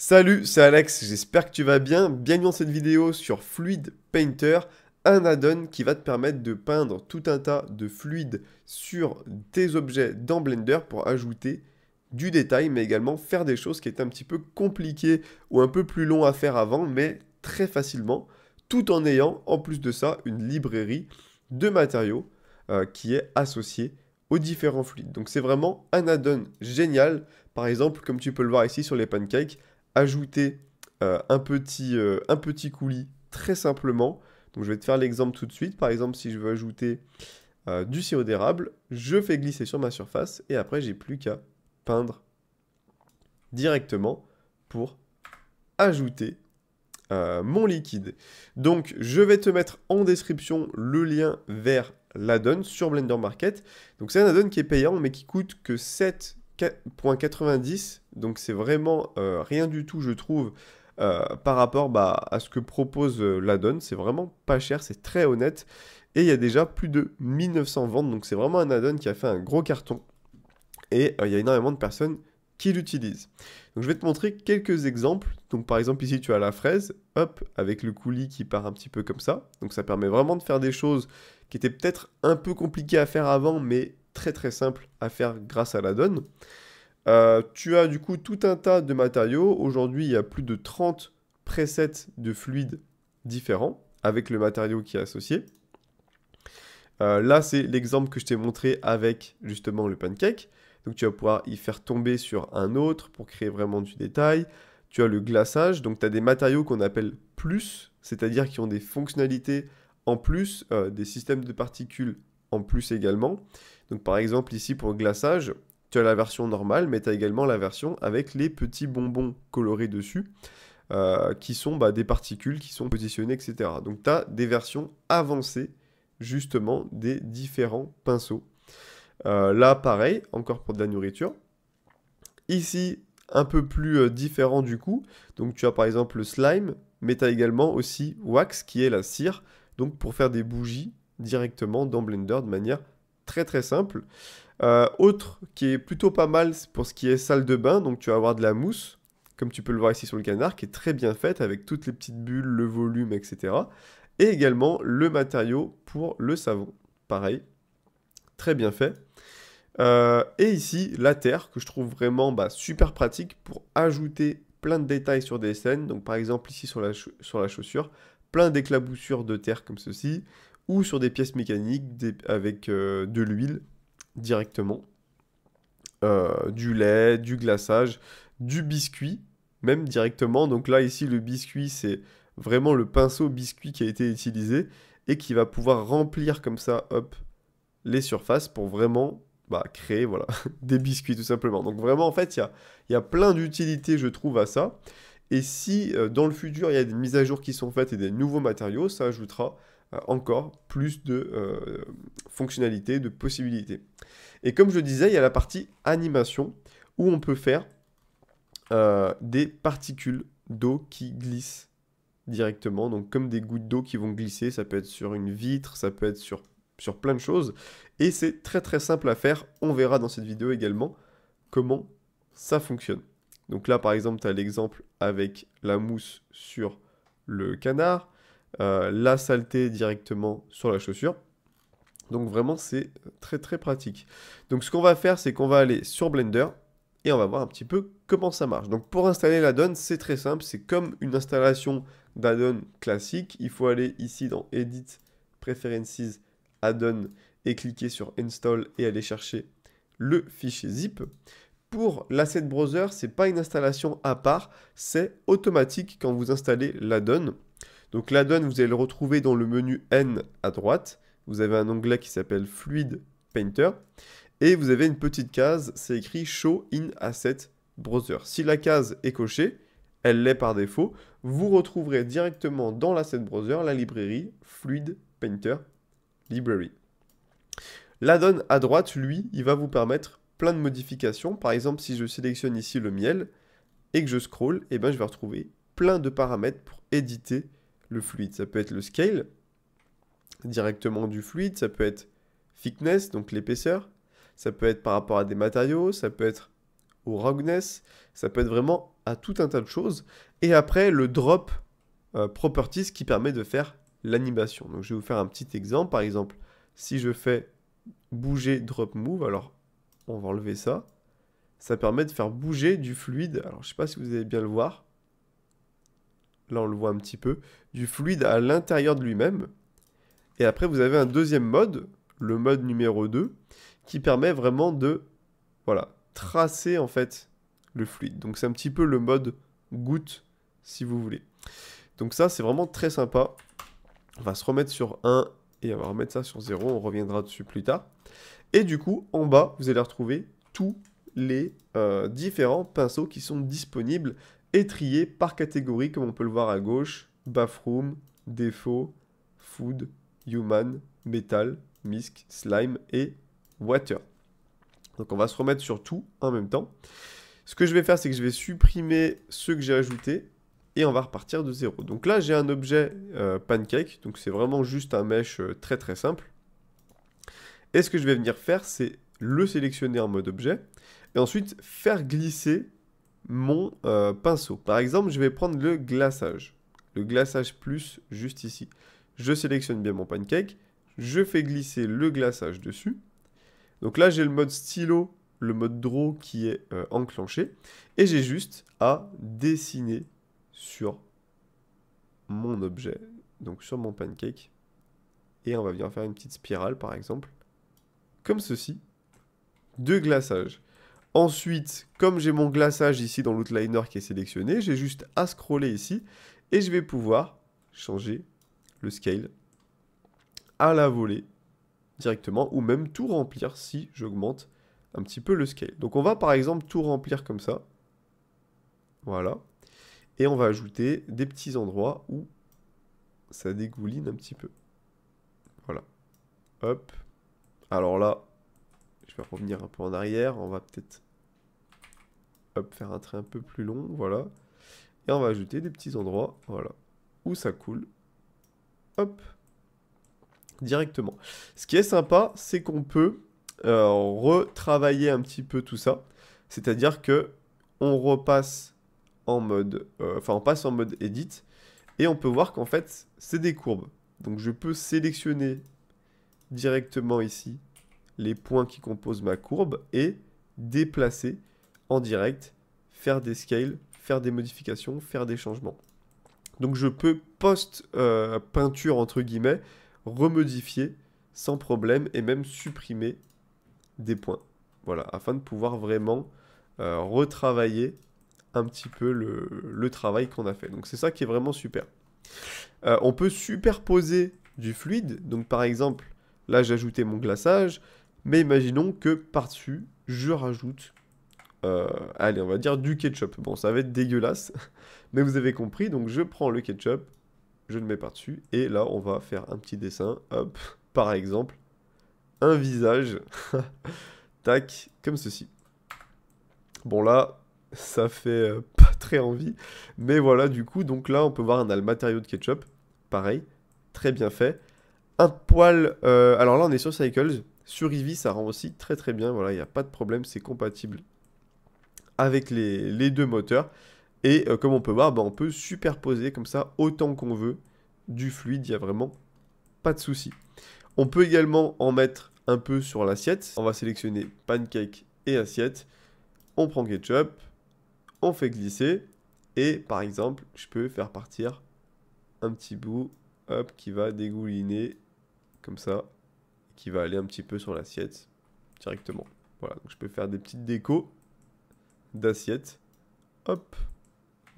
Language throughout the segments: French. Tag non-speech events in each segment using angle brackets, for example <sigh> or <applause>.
Salut, c'est Alex, j'espère que tu vas bien. Bienvenue dans cette vidéo sur Fluid Painter, un add-on qui va te permettre de peindre tout un tas de fluides sur tes objets dans Blender pour ajouter du détail, mais également faire des choses qui étaient un petit peu compliquées ou un peu plus long à faire avant, mais très facilement, tout en ayant en plus de ça une librairie de matériaux euh, qui est associée aux différents fluides. Donc c'est vraiment un add-on génial. Par exemple, comme tu peux le voir ici sur les pancakes, ajouter euh, un, petit, euh, un petit coulis très simplement. Donc je vais te faire l'exemple tout de suite. Par exemple, si je veux ajouter euh, du sirop d'érable, je fais glisser sur ma surface et après j'ai plus qu'à peindre directement pour ajouter mon liquide. Donc je vais te mettre en description le lien vers l'addon sur Blender Market. Donc c'est un addon qui est payant mais qui coûte que 7 90, donc c'est vraiment euh, rien du tout, je trouve, euh, par rapport bah, à ce que propose euh, l'addon C'est vraiment pas cher, c'est très honnête. Et il y a déjà plus de 1900 ventes, donc c'est vraiment un add-on qui a fait un gros carton. Et il y a énormément de personnes qui l'utilisent. Donc je vais te montrer quelques exemples. Donc par exemple ici tu as la fraise, hop, avec le coulis qui part un petit peu comme ça. Donc ça permet vraiment de faire des choses qui étaient peut-être un peu compliquées à faire avant, mais très très simple à faire grâce à la donne. Euh, tu as du coup tout un tas de matériaux. Aujourd'hui, il y a plus de 30 presets de fluides différents avec le matériau qui est associé. Euh, là, c'est l'exemple que je t'ai montré avec justement le pancake. Donc tu vas pouvoir y faire tomber sur un autre pour créer vraiment du détail. Tu as le glaçage, donc tu as des matériaux qu'on appelle plus, c'est-à-dire qui ont des fonctionnalités en plus, euh, des systèmes de particules en plus également. Donc par exemple ici pour le glaçage, tu as la version normale, mais tu as également la version avec les petits bonbons colorés dessus, euh, qui sont bah, des particules qui sont positionnées, etc. Donc tu as des versions avancées justement des différents pinceaux. Euh, là pareil, encore pour de la nourriture. Ici, un peu plus euh, différent du coup. Donc tu as par exemple le slime, mais tu as également aussi wax qui est la cire, donc pour faire des bougies directement dans Blender de manière très très simple. Euh, autre qui est plutôt pas mal pour ce qui est salle de bain, donc tu vas avoir de la mousse, comme tu peux le voir ici sur le canard, qui est très bien faite avec toutes les petites bulles, le volume, etc. Et également le matériau pour le savon, pareil, très bien fait. Euh, et ici, la terre, que je trouve vraiment bah, super pratique pour ajouter plein de détails sur des scènes. Donc par exemple ici sur la, sur la chaussure, plein d'éclaboussures de terre comme ceci, ou sur des pièces mécaniques avec euh, de l'huile directement, euh, du lait, du glaçage, du biscuit, même directement. Donc là, ici, le biscuit, c'est vraiment le pinceau biscuit qui a été utilisé et qui va pouvoir remplir comme ça, hop, les surfaces pour vraiment bah, créer voilà, <laughs> des biscuits tout simplement. Donc vraiment, en fait, il y a, plein d'utilités, je trouve, à ça. Et si euh, dans le futur, il y a des mises à jour qui sont faites et des nouveaux matériaux, ça ajoutera euh, encore plus de euh, fonctionnalités, de possibilités. Et comme je le disais, il y a la partie animation où on peut faire euh, des particules d'eau qui glissent directement, donc comme des gouttes d'eau qui vont glisser, ça peut être sur une vitre, ça peut être sur, sur plein de choses, et c'est très très simple à faire, on verra dans cette vidéo également comment ça fonctionne. Donc là par exemple, tu as l'exemple avec la mousse sur le canard, euh, la saleté directement sur la chaussure. Donc vraiment, c'est très très pratique. Donc ce qu'on va faire, c'est qu'on va aller sur Blender et on va voir un petit peu comment ça marche. Donc pour installer l'addon, c'est très simple. C'est comme une installation d'addon classique. Il faut aller ici dans Edit, Preferences, Addon et cliquer sur Install et aller chercher le fichier zip. Pour l'Asset Browser, c'est pas une installation à part, c'est automatique quand vous installez l'addon. Donc l'addon, vous allez le retrouver dans le menu N à droite. Vous avez un onglet qui s'appelle Fluid Painter. Et vous avez une petite case, c'est écrit Show in Asset Browser. Si la case est cochée, elle l'est par défaut, vous retrouverez directement dans l'asset browser la librairie Fluid Painter Library. L'addon à droite, lui, il va vous permettre plein de modifications. Par exemple, si je sélectionne ici le miel et que je scroll, eh ben, je vais retrouver plein de paramètres pour éditer le fluide. Ça peut être le scale, directement du fluide, ça peut être thickness, donc l'épaisseur, ça peut être par rapport à des matériaux, ça peut être au roughness, ça peut être vraiment à tout un tas de choses. Et après, le drop euh, properties qui permet de faire l'animation. Donc je vais vous faire un petit exemple. Par exemple, si je fais bouger drop move, alors on va enlever ça. Ça permet de faire bouger du fluide. Alors je ne sais pas si vous allez bien le voir là on le voit un petit peu, du fluide à l'intérieur de lui-même. Et après, vous avez un deuxième mode, le mode numéro 2, qui permet vraiment de voilà, tracer en fait le fluide. Donc c'est un petit peu le mode goutte, si vous voulez. Donc ça, c'est vraiment très sympa. On va se remettre sur 1 et on va remettre ça sur 0. On reviendra dessus plus tard. Et du coup, en bas, vous allez retrouver tous les euh, différents pinceaux qui sont disponibles trier par catégorie, comme on peut le voir à gauche, bathroom, défaut, food, human, metal, misc, slime et water. Donc on va se remettre sur tout en même temps. Ce que je vais faire, c'est que je vais supprimer ceux que j'ai ajoutés et on va repartir de zéro. Donc là, j'ai un objet euh, pancake, donc c'est vraiment juste un mesh euh, très très simple. Et ce que je vais venir faire, c'est le sélectionner en mode objet et ensuite faire glisser mon euh, pinceau. Par exemple, je vais prendre le glaçage. Le glaçage plus juste ici. Je sélectionne bien mon pancake. Je fais glisser le glaçage dessus. Donc là, j'ai le mode stylo, le mode draw qui est euh, enclenché. Et j'ai juste à dessiner sur mon objet, donc sur mon pancake. Et on va venir faire une petite spirale, par exemple. Comme ceci. De glaçage. Ensuite, comme j'ai mon glaçage ici dans l'outliner qui est sélectionné, j'ai juste à scroller ici et je vais pouvoir changer le scale à la volée directement ou même tout remplir si j'augmente un petit peu le scale. Donc on va par exemple tout remplir comme ça. Voilà. Et on va ajouter des petits endroits où ça dégouline un petit peu. Voilà. Hop. Alors là, je vais revenir un peu en arrière. On va peut-être faire un trait un peu plus long. Voilà. Et on va ajouter des petits endroits. Voilà. Où ça coule. Hop. Directement. Ce qui est sympa, c'est qu'on peut euh, retravailler un petit peu tout ça. C'est-à-dire que on repasse en mode, euh, on passe en mode edit et on peut voir qu'en fait c'est des courbes. Donc je peux sélectionner directement ici les points qui composent ma courbe et déplacer en direct, faire des scales, faire des modifications, faire des changements. Donc je peux post-peinture, euh, entre guillemets, remodifier sans problème et même supprimer des points. Voilà, afin de pouvoir vraiment euh, retravailler un petit peu le, travail qu'on a fait. Donc c'est ça qui est vraiment super. Euh, on peut superposer du fluide. Donc par exemple, là j'ai ajouté mon glaçage. Mais imaginons que par-dessus, je rajoute, euh, allez, on va dire du ketchup. Bon, ça va être dégueulasse, <laughs> mais vous avez compris. Donc, je prends le ketchup, je le mets par-dessus, et là, on va faire un petit dessin. Hop, par exemple, un visage. <laughs> Tac, comme ceci. Bon, là, ça fait euh, <laughs> pas très envie. Mais voilà, du coup, donc là, on peut voir, on a le matériau de ketchup. Pareil, très bien fait. Un poil... Euh, alors là, on est sur Cycles. Sur Eevee, ça rend aussi très très bien. Voilà, il n'y a pas de problème, c'est compatible avec les, deux moteurs. Et euh, comme on peut voir, bah, on peut superposer comme ça autant qu'on veut du fluide, il n'y a vraiment pas de souci. On peut également en mettre un peu sur l'assiette. On va sélectionner pancake et assiette. On prend ketchup, on fait glisser. Et par exemple, je peux faire partir un petit bout hop, qui va dégouliner comme ça qui va aller un petit peu sur l'assiette directement. Voilà, je peux faire des petites décos d'assiette Hop,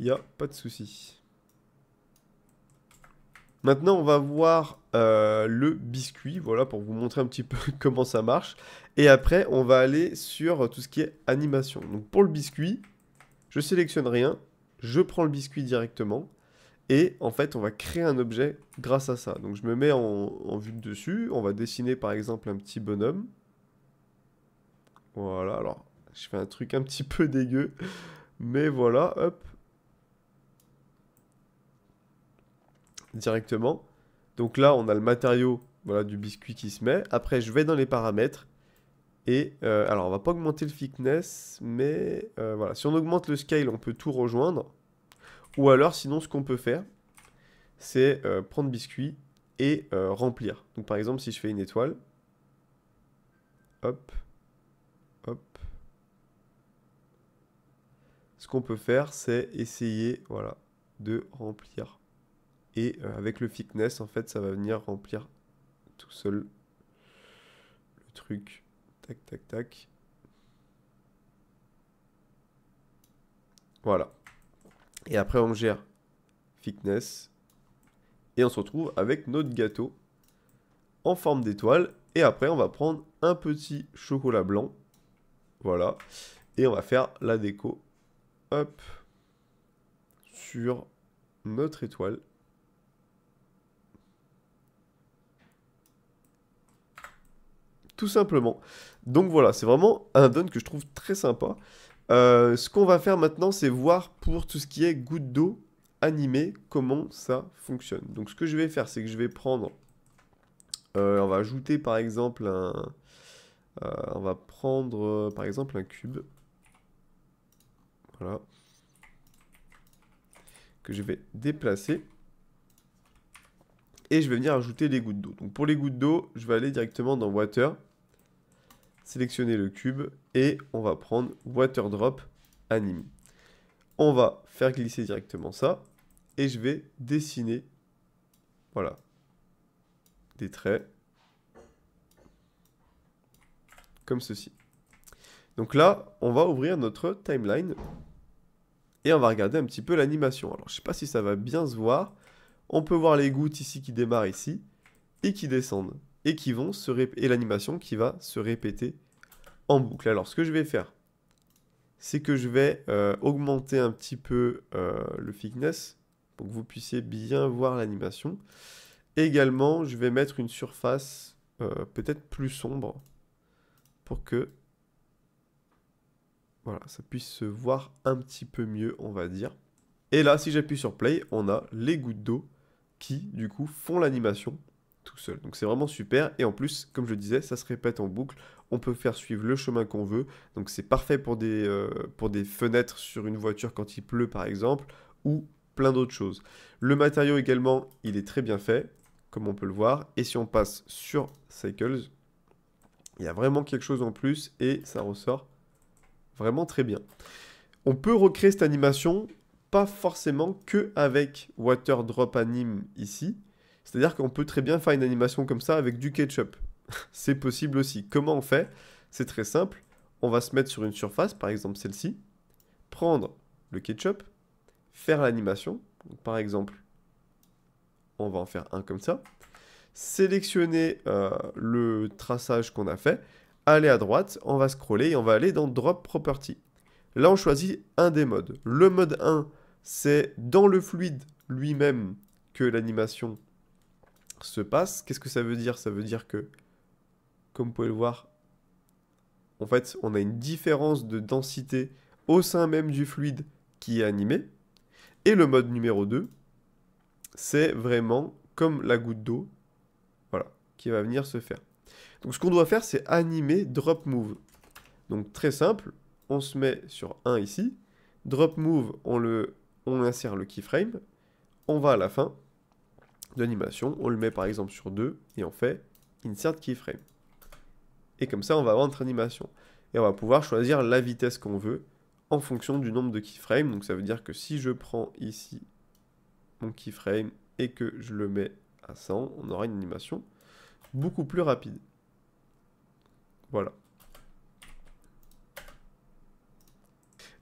il n'y a pas de souci. Maintenant, on va voir euh, le biscuit, voilà, pour vous montrer un petit peu <laughs> comment ça marche. Et après, on va aller sur tout ce qui est animation. Donc pour le biscuit, je sélectionne rien, je prends le biscuit directement. Et en fait, on va créer un objet grâce à ça. Donc je me mets en, vue de dessus. On va dessiner par exemple un petit bonhomme. Voilà, alors je fais un truc un petit peu dégueu. Mais voilà, hop. Directement. Donc là, on a le matériau voilà, du biscuit qui se met. Après, je vais dans les paramètres. Et euh, alors, on va pas augmenter le thickness, mais euh, voilà. Si on augmente le scale, on peut tout rejoindre. Ou alors, sinon, ce qu'on peut faire, c'est euh, prendre biscuit et euh, remplir. Donc, par exemple, si je fais une étoile, hop, hop, ce qu'on peut faire, c'est essayer, voilà, de remplir. Et euh, avec le thickness, en fait, ça va venir remplir tout seul le truc. Tac, tac, tac. Voilà. Et après, on gère fitness Et on se retrouve avec notre gâteau en forme d'étoile. Et après, on va prendre un petit chocolat blanc. Voilà. Et on va faire la déco. Hop. Sur notre étoile. Tout simplement. Donc voilà, c'est vraiment un don que je trouve très sympa. Euh, ce qu'on va faire maintenant, c'est voir pour tout ce qui est goutte d'eau animée, comment ça fonctionne. Donc ce que je vais faire, c'est que je vais prendre... Euh, on va ajouter par exemple un... Euh, on va prendre par exemple un cube. Que je vais déplacer. Et je vais venir ajouter les gouttes d'eau. Donc pour les gouttes d'eau, je vais aller directement dans Water sélectionner le cube et on va prendre Water Drop Anime. On va faire glisser directement ça et je vais dessiner, voilà, des traits comme ceci. Donc là, on va ouvrir notre timeline et on va regarder un petit peu l'animation. Alors, je ne sais pas si ça va bien se voir. On peut voir les gouttes ici qui démarrent ici et qui descendent et qui vont se et l'animation qui va se répéter en boucle. Alors ce que je vais faire, c'est que je vais euh, augmenter un petit peu euh, le thickness pour que vous puissiez bien voir l'animation. Également, je vais mettre une surface euh, peut-être plus sombre pour que voilà, ça puisse se voir un petit peu mieux, on va dire. Et là, si j'appuie sur play, on a les gouttes d'eau qui, du coup, font l'animation tout seul. Donc c'est vraiment super. Et en plus, comme je disais, ça se répète en boucle. On peut faire suivre le chemin qu'on veut. Donc c'est parfait pour des, euh, pour des fenêtres sur une voiture quand il pleut par exemple, ou plein d'autres choses. Le matériau également, il est très bien fait, comme on peut le voir. Et si on passe sur Cycles, il y a vraiment quelque chose en plus et ça ressort vraiment très bien. On peut recréer cette animation, pas forcément que avec Water Drop Anime ici, c'est-à-dire qu'on peut très bien faire une animation comme ça avec du ketchup. <laughs> c'est possible aussi. Comment on fait C'est très simple. On va se mettre sur une surface, par exemple celle-ci, prendre le ketchup, faire l'animation. Par exemple, on va en faire un comme ça. Sélectionner euh, le traçage qu'on a fait, aller à droite, on va scroller et on va aller dans Drop Property. Là, on choisit un des modes. Le mode 1, c'est dans le fluide lui-même que l'animation se passe, qu'est-ce que ça veut dire Ça veut dire que, comme vous pouvez le voir, en fait, on a une différence de densité au sein même du fluide qui est animé. Et le mode numéro 2, c'est vraiment comme la goutte d'eau, voilà, qui va venir se faire. Donc ce qu'on doit faire, c'est animer drop move. Donc très simple, on se met sur 1 ici, drop move, on, le, on insère le keyframe, on va à la fin, d'animation, on le met par exemple sur 2 et on fait insert keyframe. Et comme ça, on va avoir notre animation. Et on va pouvoir choisir la vitesse qu'on veut en fonction du nombre de keyframes. Donc ça veut dire que si je prends ici mon keyframe et que je le mets à 100, on aura une animation beaucoup plus rapide. Voilà.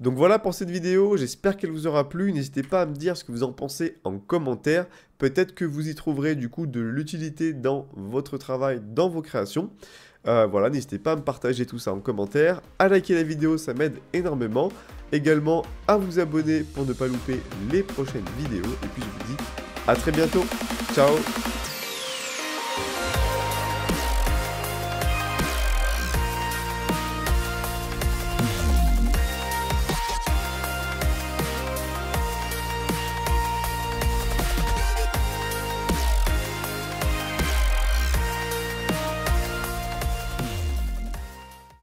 Donc voilà pour cette vidéo, j'espère qu'elle vous aura plu, n'hésitez pas à me dire ce que vous en pensez en commentaire, peut-être que vous y trouverez du coup de l'utilité dans votre travail, dans vos créations. Euh, voilà, n'hésitez pas à me partager tout ça en commentaire, à liker la vidéo, ça m'aide énormément. Également à vous abonner pour ne pas louper les prochaines vidéos. Et puis je vous dis à très bientôt. Ciao